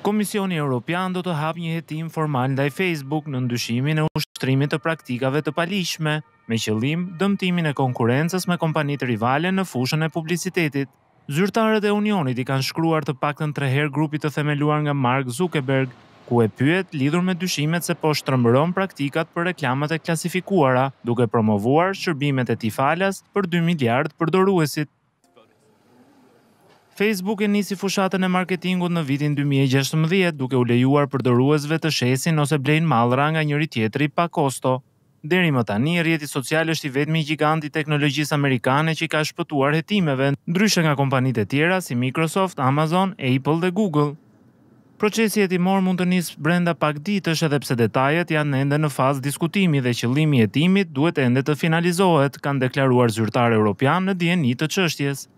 Komisioni Europian do të hapë një jetim formal ndaj Facebook në ndushimin e ushtrimit të praktikave të palishme, me qëllim dëmtimin e konkurences me kompanit rivale në fushën e publicitetit. Zyrtarët e Unionit i kanë shkruar të pakten treher grupit të themeluar nga Mark Zuckerberg, ku e pyet lidur me dyshimet se po shtrëmbëron praktikat për reklamat e klasifikuara, duke promovuar shërbimet e tifalas për 2 miliard për doruesit. Facebook e nisi fushatën e marketingut në vitin 2016 duke u lejuar përdoruesve të shesin ose blejnë mallra nga njëri tjetri pa kosto. Deri më tani, rrjeti social është i vetmi gjigant i teknologjisë amerikane që i ka shpëtuar hetimeve, ndryshe nga kompanitë e tjera si Microsoft, Amazon, Apple dhe Google. Procesi e hetimor mund të nisë brenda pak ditësh edhe pse detajet janë ende në fazë diskutimi dhe qëllimi i hetimit duhet ende të finalizohet, kanë deklaruar zyrtarë europian në dieni të çështjes.